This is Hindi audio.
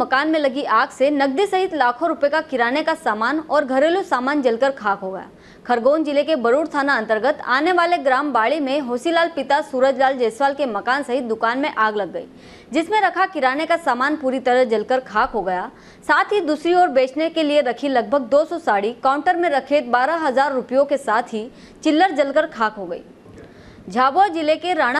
मकान में लगी आग से नकदी सहित लाखों रुपए का किराने का सामान और घरेलू सामान जलकर खाक हो गया खरगोन जिले के बरूर थाना अंतर्गत आने वाले ग्राम बाड़ी में होसीलाल पिता सूरजलाल जयसवाल के मकान सहित दुकान में आग लग गई जिसमें रखा किराने का सामान पूरी तरह जलकर खाक हो गया साथ ही दूसरी ओर बेचने के लिए रखी लगभग दो साड़ी काउंटर में रखे बारह हजार रुपयों के साथ ही चिल्लर जलकर खाक हो गयी झाबुआ जिले के राणा